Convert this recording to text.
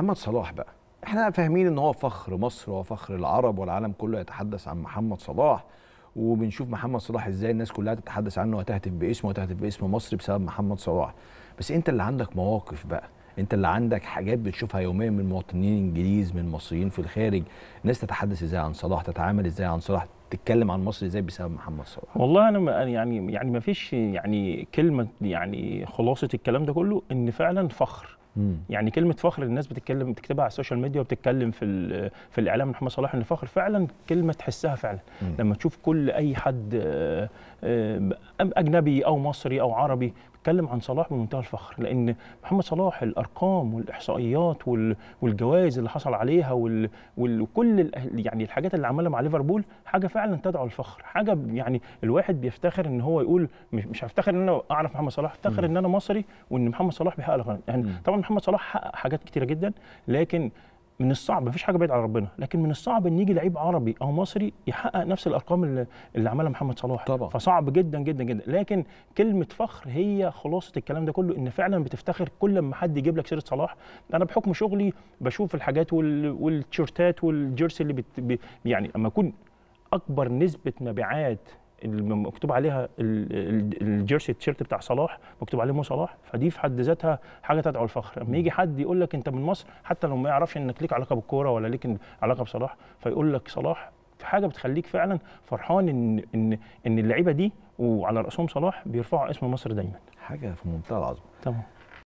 محمد صلاح بقى احنا فاهمين ان هو فخر مصر وفخر العرب والعالم كله يتحدث عن محمد صلاح وبنشوف محمد صلاح ازاي الناس كلها تتحدث عنه وتهتف باسمه وتهتف باسم مصر بسبب محمد صلاح بس انت اللي عندك مواقف بقى انت اللي عندك حاجات بتشوفها يوميا من مواطنين انجليز من مصريين في الخارج ناس تتحدث ازاي عن صلاح تتعامل ازاي عن صلاح تتكلم عن مصر ازاي بسبب محمد صلاح والله انا يعني يعني ما فيش يعني كلمه يعني خلاصه الكلام ده كله ان فعلا فخر مم. يعني كلمه فخر الناس بتتكلم بتكتبها على السوشيال ميديا وبتتكلم في في الاعلام محمد صلاح ان فخر فعلا كلمه تحسها فعلا مم. لما تشوف كل اي حد آه، آه، اجنبي او مصري او عربي بيتكلم عن صلاح بمنتهى الفخر لان محمد صلاح الارقام والاحصائيات والجوائز اللي حصل عليها وكل يعني الحاجات اللي عملها مع ليفربول حاجه فعلا تدعو للفخر حاجه يعني الواحد بيفتخر ان هو يقول مش هفتخر ان انا اعرف محمد صلاح افتخر ان انا مصري وان محمد صلاح بيحقق يعني طبعا طبعا محمد صلاح حقق حاجات كتيره جدا لكن من الصعب مفيش حاجه بعيد عن ربنا لكن من الصعب ان يجي لعيب عربي او مصري يحقق نفس الارقام اللي, اللي عملها محمد صلاح طبعا فصعب جدا جدا جدا لكن كلمه فخر هي خلاصه الكلام ده كله ان فعلا بتفتخر كل ما حد يجيب لك سيره صلاح انا بحكم شغلي بشوف الحاجات والتيشيرتات والجيرسي اللي بت... يعني اما اكون اكبر نسبه مبيعات مكتوب عليها الجيرسي التيشيرت بتاع صلاح مكتوب عليه مو صلاح فدي في حد ذاتها حاجه تدعو الفخر لما يجي حد يقول لك انت من مصر حتى لو ما يعرفش انك ليك علاقه بالكوره ولا ليك علاقه بصلاح فيقول لك صلاح في حاجه بتخليك فعلا فرحان ان ان ان اللعيبه دي وعلى راسهم صلاح بيرفعوا اسم مصر دايما حاجه في منتهى العظمه تمام